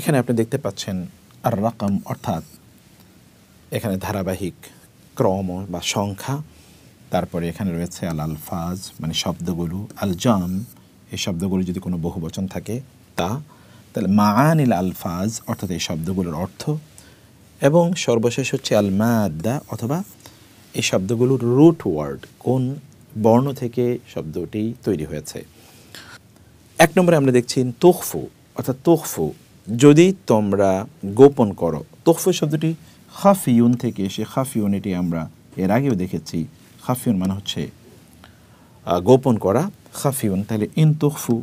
এখানে আপনি দেখতে পাচ্ছেন আর রকম অর্থাৎ এখানে ধারাবাহিক ক্রম বা সংখ্যা তারপরে এখানে রয়েছে আল আলফাজ মানে শব্দগুলো আল জাম এই শব্দগুলো যদি কোনো বহু বচন থাকে তা তাহলে মাআনিল আলফাজ অর্থাৎ এই শব্দগুলোর অর্থ এবং সর্বশেষ হচ্ছে আল মাদ্দা অথবা এই শব্দগুলোর রুট ওয়ার্ড কোন বর্ণ থেকে শব্দটি তৈরি হয়েছে এক নম্বরে আমরা দেখছি তোহফু অর্থাৎ তোহফু যদি তোমরা গোপন করো তোহফে শব্দটি খাফিউন থেকে এসে খাফিউন এটি আমরা এর আগেও দেখেছি খাফিউন মানে হচ্ছে গোপন করা খাফিউন তাহলে ইন তুকফু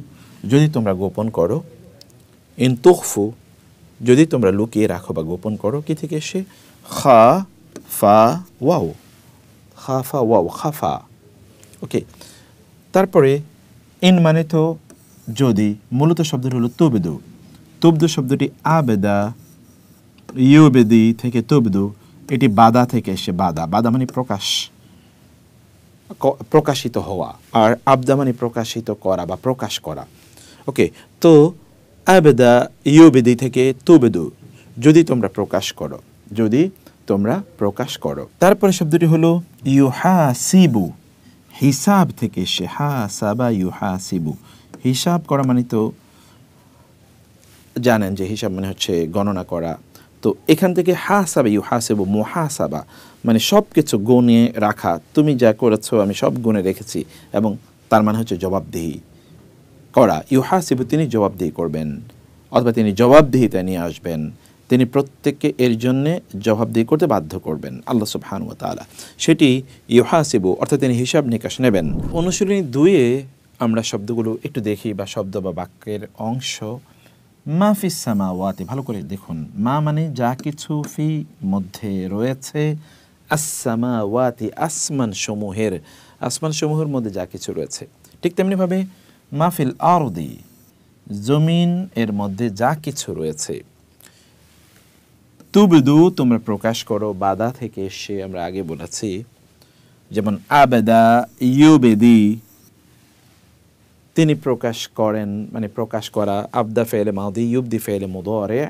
যদি তোমরা গোপন করো ইন তুকফু যদি তোমরা লুকিয়ে রাখো বা গোপন করো কি থেকে এসে খা ফা ওয়াও খা ফা ওয়াও ফা ওকে তারপরে ইন মানে তো যদি মূলত শব্দটি হলো তবেদু তুব্দ শব্দটি আবেদা ইউবেদি থেকে তুব্দু এটি বাধা থেকে এসে বাধা বাদা মানে প্রকাশ প্রকাশিত হওয়া আর আবদা মানে প্রকাশিত করা বা প্রকাশ করা ওকে তো আবেদা ইউবেদি থেকে তুবেদু যদি তোমরা প্রকাশ করো যদি তোমরা প্রকাশ করো তারপরে শব্দটি হলো হা সিবু হিসাব থেকে এসে হা সাবা হা সিবু হিসাব করা মানে তো জানেন যে হিসাব মানে হচ্ছে গণনা করা তো এখান থেকে হাসাবে ইউ হাসেব মোহাসাবা মানে সব কিছু গুনে রাখা তুমি যা করেছ আমি সব গুণে রেখেছি এবং তার মানে হচ্ছে জবাবদিহি করা ইউ হাসিবু তিনি জবাবদিহি করবেন অথবা তিনি জবাবদিহিতা নিয়ে আসবেন তিনি প্রত্যেককে এর জন্যে জবাবদিহি করতে বাধ্য করবেন আল্লাহ সুবহানুয়া তালা সেটি ইউহাসিবু অর্থাৎ তিনি হিসাব নিকাশ নেবেন অনুশীলনী দুয়ে আমরা শব্দগুলো একটু দেখি বা শব্দ বা বাক্যের অংশ মাফি সামাওয়াতি ভালো করে দেখুন মা মানে যা কিছু ফি মধ্যে রয়েছে আসসামাওয়াতি আসমান সমূহের আসমান সমূহের মধ্যে যা কিছু রয়েছে ঠিক তেমনিভাবে মাহফিল আরদি জমিন এর মধ্যে যা কিছু রয়েছে তুবদু তোমরা প্রকাশ করো বাদা থেকে সে আমরা আগে বলেছি যেমন আবেদা ইউবেদি তিনি প্রকাশ করেন মানে প্রকাশ করা আবদা ফেলে মাদি ইউবদি ফেলে মুদরে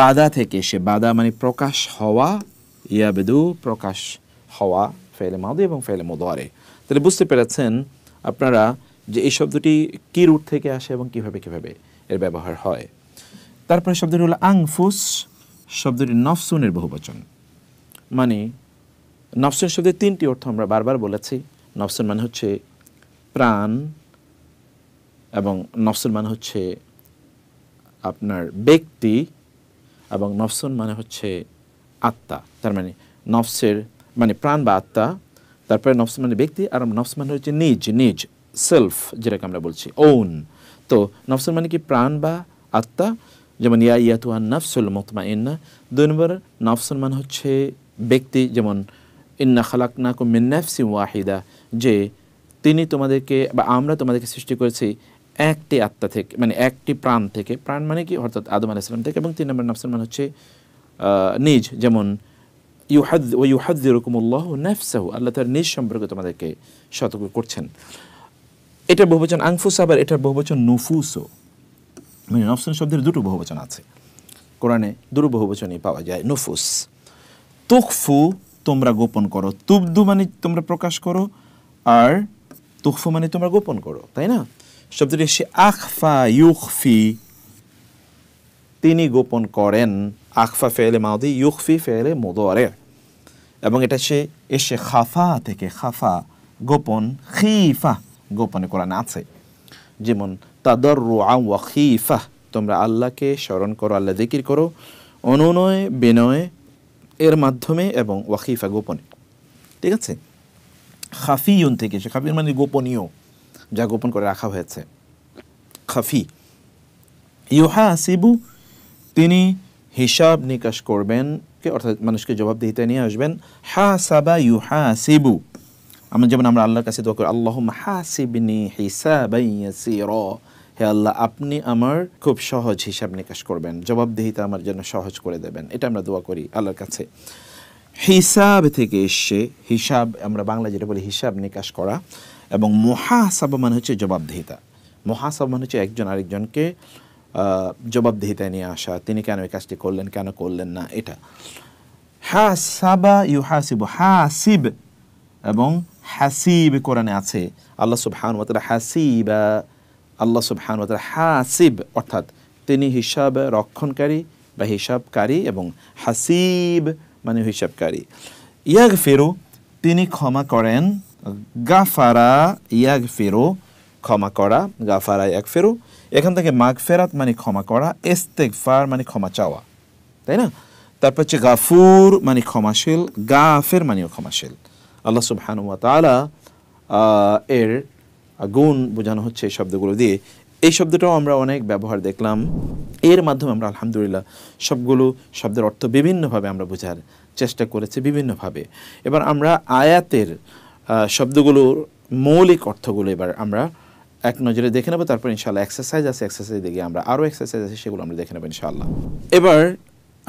বাদা থেকে সে বাদা মানে প্রকাশ হওয়া ইয়াবেদু প্রকাশ হওয়া ফেলে মাদি এবং ফেলে মুদরে তাহলে বুঝতে পেরেছেন আপনারা যে এই শব্দটি কি রুট থেকে আসে এবং কিভাবে কিভাবে এর ব্যবহার হয় তারপরে শব্দটি হলো আংফুস শব্দটি নফসুনের বহুবচন মানে নফসুন শব্দের তিনটি অর্থ আমরা বারবার বলেছি নফসুন মানে হচ্ছে প্রাণ এবং নফসুল মানে হচ্ছে আপনার ব্যক্তি এবং নফসুল মানে হচ্ছে আত্মা তার মানে নফসের মানে প্রাণ বা আত্মা তারপরে নফস মানে ব্যক্তি আর নফস মানে হচ্ছে নিজ নিজ সেলফ যেটাকে আমরা বলছি ওন তো নফসুল মানে কি প্রাণ বা আত্মা যেমন ইয়া ইয়াতুয়ান নফসুল মতমা ইন্না দুই নম্বর নফসুল মানে হচ্ছে ব্যক্তি যেমন ইন্না না মিন্নাফসি ওয়াহিদা যে তিনি তোমাদেরকে বা আমরা তোমাদেরকে সৃষ্টি করেছি একটি আত্মা থেকে মানে একটি প্রাণ থেকে প্রাণ মানে কি অর্থাৎ আদম আলাইসালাম থেকে এবং তিন নম্বর নাফসের মানে হচ্ছে নিজ যেমন ইউহাদ ও ইউহাদ আল্লাহ তার নিজ সম্পর্কে তোমাদেরকে সতর্ক করছেন এটা বহুবচন আংফুস আবার এটার বহুবচন নুফুসও মানে নফসান শব্দের দুটো বহুবচন আছে কোরআনে দুটো বহুবচনই পাওয়া যায় নুফুস তুকফু তোমরা গোপন করো তুবদু মানে তোমরা প্রকাশ করো আর তুখফু মানে তোমরা গোপন করো তাই না শব্দটি এসে আখফা ইউকফি তিনি গোপন করেন আখফা ফেলে মাউদি ইউকফি ফেলে মোদরে এবং এটা সে এসে খাফা থেকে খাফা গোপন খিফা গোপনে কোরআন আছে যেমন তাদর রুয়া খিফা তোমরা আল্লাহকে স্মরণ করো আল্লাহ জিকির করো অনুনয় বিনয় এর মাধ্যমে এবং ওয়াকিফা গোপনে ঠিক আছে খাফিউন থেকে সে খাফিউন মানে গোপনীয় যা গোপন করে রাখা হয়েছে খাফি ইউহা সিবু তিনি হিসাব নিকাশ করবেন কে অর্থাৎ মানুষকে জবাবদিহিতে নিয়ে আসবেন হা সাবা ইউহা সিবু আমরা যেমন আমরা আল্লাহর কাছে দোয়া করি আল্লাহ হাসিবনি হিসাবাইয়াসির হে আল্লাহ আপনি আমার খুব সহজ হিসাব নিকাশ করবেন জবাবদিহিতা আমার জন্য সহজ করে দেবেন এটা আমরা দোয়া করি আল্লাহর কাছে হিসাব থেকে এসছে হিসাব আমরা বাংলা যেটা বলি হিসাব নিকাশ করা এবং মহাসাবা মানে হচ্ছে জবাবদিহিতা মহাসাব মানে হচ্ছে একজন আরেকজনকে জবাবদিহিতায় নিয়ে আসা তিনি কেন এই কাজটি করলেন কেন করলেন না এটা হাসাবা ইউ হাসিব হাসিব এবং হাসিব কোরআনে আছে আল্লাহ সুবহান ওয়াতালা হাসিবা আল্লাহ সুবহান ওয়াতালা হাসিব অর্থাৎ তিনি হিসাব রক্ষণকারী বা হিসাবকারী এবং হাসিব মানে হিসাবকারী ইয়াগ ফেরো তিনি ক্ষমা করেন গাফারা ইয়াগ ফেরো ক্ষমা করা গাফারা ইয়াগ ফেরো এখান থেকে মাঘ ফেরাত মানে ক্ষমা করা ফার মানে ক্ষমা চাওয়া তাই না তারপর হচ্ছে গাফুর মানে ক্ষমাশীল গাফের মানেও ক্ষমাশীল আল্লাহ সুবহানুয়া তালা এর গুণ বোঝানো হচ্ছে এই শব্দগুলো দিয়ে এই শব্দটাও আমরা অনেক ব্যবহার দেখলাম এর মাধ্যমে আমরা আলহামদুলিল্লাহ সবগুলো শব্দের অর্থ বিভিন্নভাবে আমরা বোঝার চেষ্টা করেছি বিভিন্নভাবে এবার আমরা আয়াতের শব্দগুলোর মৌলিক অর্থগুলো এবার আমরা এক নজরে দেখে নেবো তারপর ইনশাল্লাহ এক্সারসাইজ আছে এক্সারসাইজ দেখে আমরা আরও এক্সারসাইজ আছে সেগুলো আমরা দেখে নেবো ইনশাল্লাহ এবার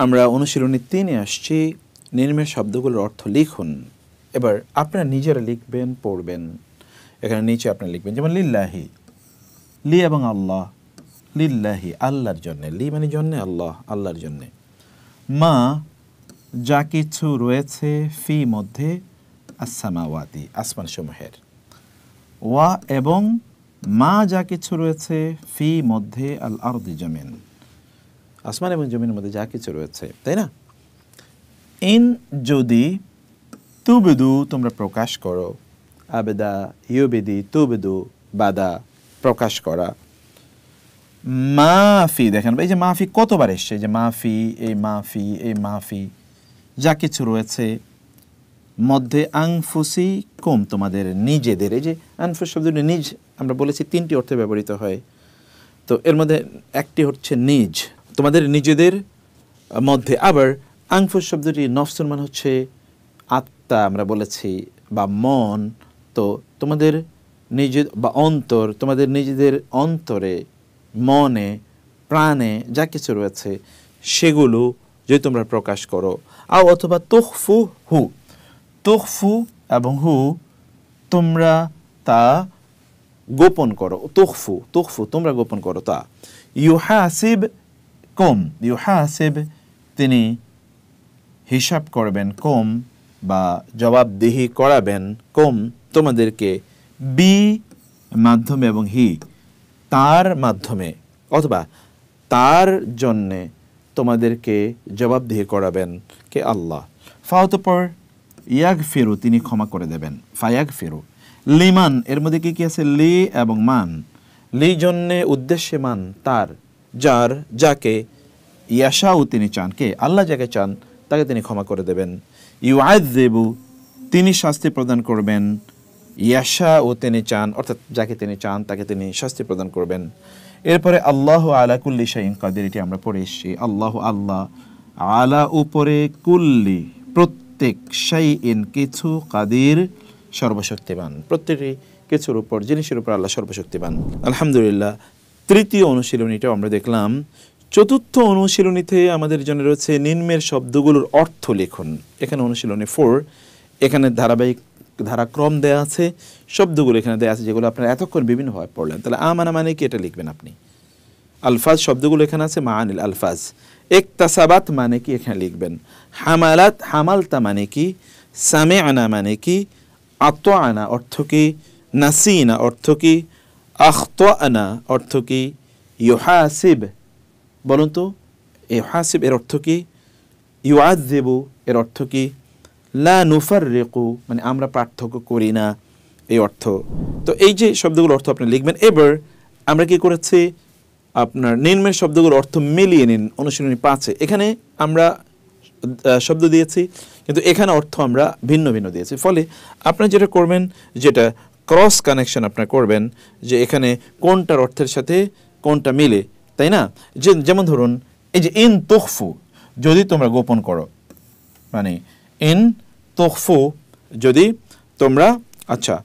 আমরা অনুশীলনী তিনে আসছি নির্মের শব্দগুলোর অর্থ লিখুন এবার আপনারা নিজেরা লিখবেন পড়বেন এখানে নিচে আপনারা লিখবেন যেমন লিল্লাহি লি এবং আল্লাহ লিল্লাহি আল্লাহর জন্যে লি মানে জন্যে আল্লাহ আল্লাহর জন্যে মা যা কিছু রয়েছে ফি মধ্যে আসমান সমূহের ওয়া এবং মা যা কিছু রয়েছে ফি মধ্যে আল আরদি জমিন আসমান এবং জমিনের মধ্যে যা কিছু রয়েছে তাই না ইন যদি তুবেদু তোমরা প্রকাশ করো আবেদা ইউবেদি তুবেদু বাদা প্রকাশ করা মাফি দেখেন এই যে মাফি কতবার এসছে যে মাফি এই মাফি এই মাফি যা কিছু রয়েছে মধ্যে আংফুসি কম তোমাদের নিজেদের এই যে আংফুস শব্দটি নিজ আমরা বলেছি তিনটি অর্থে ব্যবহৃত হয় তো এর মধ্যে একটি হচ্ছে নিজ তোমাদের নিজেদের মধ্যে আবার আংফুস শব্দটি নফসুর মানে হচ্ছে আত্মা আমরা বলেছি বা মন তো তোমাদের নিজে বা অন্তর তোমাদের নিজেদের অন্তরে মনে প্রাণে যা কিছু রয়েছে সেগুলো যদি তোমরা প্রকাশ করো আও অথবা তোহফু হু তোহফু এবং হু তোমরা তা গোপন করো তোহফু তোহফু তোমরা গোপন করো তা ইউহাসিব কম ইউহাসিব তিনি হিসাব করবেন কম বা জবাবদিহি করাবেন কম তোমাদেরকে বি মাধ্যমে এবং হি তার মাধ্যমে অথবা তার জন্যে তোমাদেরকে জবাবদিহি করাবেন কে আল্লাহ ফাউতপর ইয়াগ ফেরু তিনি ক্ষমা করে দেবেন ফায়াগ ফেরু লিমান এর মধ্যে কী কী আছে লি এবং মান লি জন্যে উদ্দেশ্যে মান তার যার যাকে ইয়াশাউ তিনি চান কে আল্লাহ যাকে চান তাকে তিনি ক্ষমা করে দেবেন ইউ আয়েদ দেবু তিনি শাস্তি প্রদান করবেন ইয়াশা ও তিনি চান অর্থাৎ যাকে তিনি চান তাকে তিনি শাস্তি প্রদান করবেন এরপরে আল্লাহ আলা কুল্লি শাহিন কাদের এটি আমরা পড়ে এসেছি আল্লাহ আল্লাহ আলা উপরে কুল্লি প্রত্যেক শাই ইন কিছু কাদের সর্বশক্তিবান প্রত্যেকটি কিছুর উপর জিনিসের উপর আল্লাহ সর্বশক্তিবান আলহামদুলিল্লাহ তৃতীয় অনুশীলনীটাও আমরা দেখলাম চতুর্থ অনুশীলনীতে আমাদের জন্য রয়েছে নিম্নের শব্দগুলোর অর্থ লিখুন এখানে অনুশীলনী ফোর এখানে ধারাবাহিক ধারাক্রম দেয়া আছে শব্দগুলো এখানে দেওয়া আছে যেগুলো আপনারা এতক্ষণ বিভিন্নভাবে পড়লেন তাহলে আমানা মানে কি এটা লিখবেন আপনি আলফাজ শব্দগুলো এখানে আছে মা আনিল আলফাজ একতাসাবাত মানে কি এখানে লিখবেন হামালাত হামালতা মানে কি সামে আনা মানে কি আত আনা অর্থ কি নাসিনা অর্থ কি আখত আনা অর্থ কি আসিব বলুন তো ইউহাসিব এর অর্থ কি ইউআজিবু এর অর্থ কি লা নুফার রেকু মানে আমরা পার্থক্য করি না এই অর্থ তো এই যে শব্দগুলো অর্থ আপনি লিখবেন এবার আমরা কি করেছি আপনার নিম্নের শব্দগুলো অর্থ মিলিয়ে নিন অনুশীলনী পাঁচে এখানে আমরা শব্দ দিয়েছি কিন্তু এখানে অর্থ আমরা ভিন্ন ভিন্ন দিয়েছি ফলে আপনার যেটা করবেন যেটা ক্রস কানেকশন আপনার করবেন যে এখানে কোনটার অর্থের সাথে কোনটা মিলে তাই না যে যেমন ধরুন এই যে ইন তোফু যদি তোমরা গোপন করো মানে ইন তহফু যদি তোমরা আচ্ছা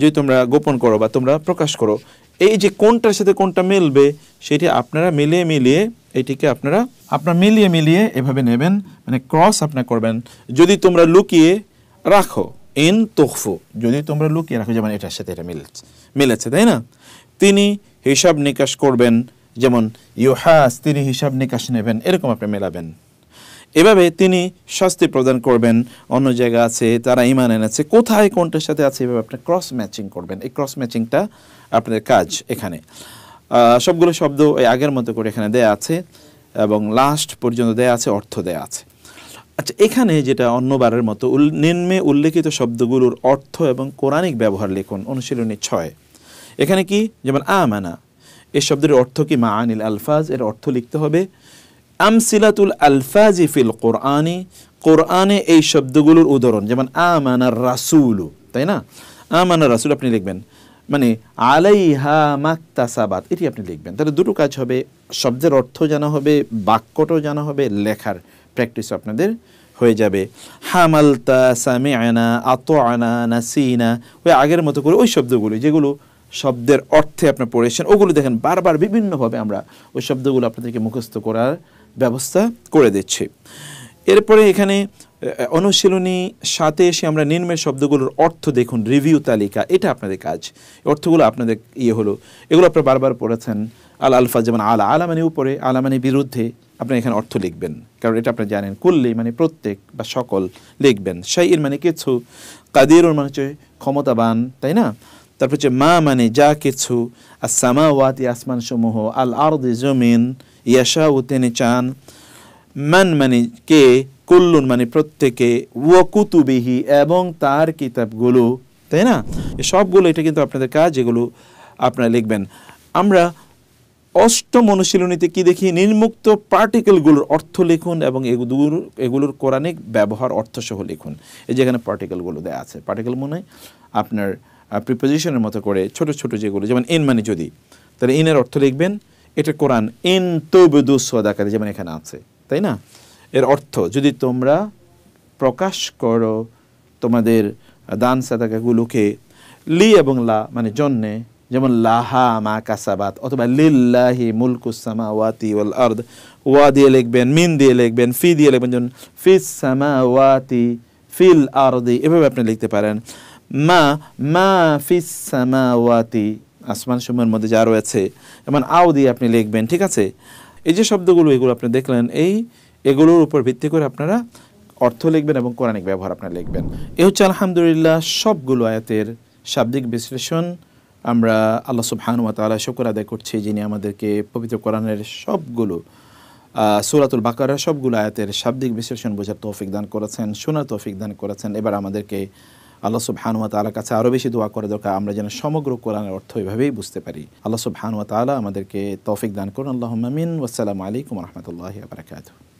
যদি তোমরা গোপন করো বা তোমরা প্রকাশ করো এই যে কোনটার সাথে কোনটা মিলবে সেটি আপনারা মিলিয়ে মিলিয়ে এটিকে আপনারা আপনারা মিলিয়ে মিলিয়ে এভাবে নেবেন মানে ক্রস আপনার করবেন যদি তোমরা লুকিয়ে রাখো ইন তোফু যদি তোমরা লুকিয়ে রাখো যেমন এটার সাথে এটা মিলেছে মিলেছে তাই না তিনি হিসাব নিকাশ করবেন যেমন ইউহাস তিনি হিসাব নিকাশ নেবেন এরকম আপনি মেলাবেন এভাবে তিনি শাস্তি প্রদান করবেন অন্য জায়গা আছে তারা ইমান এনেছে কোথায় কোনটার সাথে আছে এভাবে আপনার ক্রস ম্যাচিং করবেন এই ক্রস ম্যাচিংটা আপনাদের কাজ এখানে সবগুলো শব্দ এই আগের মতো করে এখানে দেয়া আছে এবং লাস্ট পর্যন্ত দেয়া আছে অর্থ দেয়া আছে আচ্ছা এখানে যেটা অন্যবারের মতো নিম্নে উল্লেখিত শব্দগুলোর অর্থ এবং কোরআনিক ব্যবহার লিখুন অনুশীলনী ছয় এখানে কি যেমন আমানা এই শব্দের অর্থ কি মা আনিল আলফাজ এর অর্থ লিখতে হবে আমসিলাতুল আলফাজি ফিল কোরআনে কোরআনে এই শব্দগুলোর উদাহরণ যেমন আমানার রাসুলু তাই না আমানার রাসুল আপনি লিখবেন মানে আলাইহা মাক্তাসাবাত এটি আপনি লিখবেন তাহলে দুটো কাজ হবে শব্দের অর্থ জানা হবে বাক্যটাও জানা হবে লেখার প্র্যাকটিস আপনাদের হয়ে যাবে হামালতা সামি আনা আত আনা নাসিনা ওই আগের মতো করে ওই শব্দগুলো যেগুলো শব্দের অর্থে আপনি পড়েছেন ওগুলো দেখেন বারবার বিভিন্নভাবে আমরা ওই শব্দগুলো আপনাদেরকে মুখস্থ করার ব্যবস্থা করে দিচ্ছি এরপরে এখানে অনুশীলনী সাথে এসে আমরা নিম্নের শব্দগুলোর অর্থ দেখুন রিভিউ তালিকা এটা আপনাদের কাজ অর্থগুলো আপনাদের ইয়ে হলো এগুলো আপনি বারবার পড়েছেন আল আলফা যেমন আলা আলা মানে উপরে আলা মানে বিরুদ্ধে আপনি এখানে অর্থ লিখবেন কারণ এটা আপনি জানেন কুল্লি মানে প্রত্যেক বা সকল লিখবেন এর মানে কিছু কাদিরুর মানে হচ্ছে ক্ষমতাবান তাই না তারপর হচ্ছে মা মানে যা কিছু আর সামাওয়াতি আসমান সমূহ আল আর জমিন ইয়াশাউ তিনি চান মান মানে কে কুল্লুন মানে প্রত্যেকে ওয়াকুতুবিহি এবং তার কিতাবগুলো তাই না সবগুলো এটা কিন্তু আপনাদের কাজ এগুলো আপনারা লিখবেন আমরা অষ্টম অনুশীলনীতে কি দেখি নির্মুক্ত পার্টিকেলগুলোর অর্থ লিখুন এবং এগুলোর এগুলোর কোরআনিক ব্যবহার অর্থসহ লিখুন এই যেখানে পার্টিকেলগুলো দেওয়া আছে পার্টিকেল মনে হয় আপনার প্রিপোজিশনের মতো করে ছোট ছোট যেগুলো যেমন ইন মানে যদি তাহলে ইনের অর্থ লিখবেন এটা কোরআন ইন তবুদু সদাকারি যেমন এখানে আছে তাই না এর অর্থ যদি তোমরা প্রকাশ করো তোমাদের দান সাদাকাগুলোকে লি এবং লা মানে জন্যে যেমন লাহা মা কাসাবাত অথবা লিল্লাহি মুলকুসামা ওয়াতি ওয়াল আর্দ ওয়া দিয়ে লিখবেন মিন দিয়ে লিখবেন ফি দিয়ে লিখবেন যেমন ফিসামা ওয়াতি ফিল আর্দি এভাবে আপনি লিখতে পারেন মা মা ফিসামা ওয়াতি আসমান সময়ের মধ্যে যা রয়েছে এমন আও দিয়ে আপনি লিখবেন ঠিক আছে এই যে শব্দগুলো এগুলো আপনি দেখলেন এই এগুলোর উপর ভিত্তি করে আপনারা অর্থ লিখবেন এবং কোরআনিক ব্যবহার আপনারা লিখবেন এ হচ্ছে আলহামদুলিল্লাহ সবগুলো আয়াতের শাব্দিক বিশ্লেষণ আমরা আল্লাহ সুবহানুয়া তালা শুকর আদায় করছি যিনি আমাদেরকে পবিত্র কোরআনের সবগুলো সুরাতুল বাকারের সবগুলো আয়াতের শাব্দিক বিশ্লেষণ বোঝার তৌফিক দান করেছেন শোনার তৌফিক দান করেছেন এবার আমাদেরকে আল্লাহ সুবহানুয়া তালার কাছে আরও বেশি দোয়া করা দরকার আমরা যেন সমগ্র কোরআনের অর্থ এভাবেই বুঝতে পারি আল্লাহ সুবহানুয়া তালা আমাদেরকে তৌফিক দান করুন আল্লাহ মামিন ওসালামু আলাইকুম রহমতুল্লাহ বারকাতু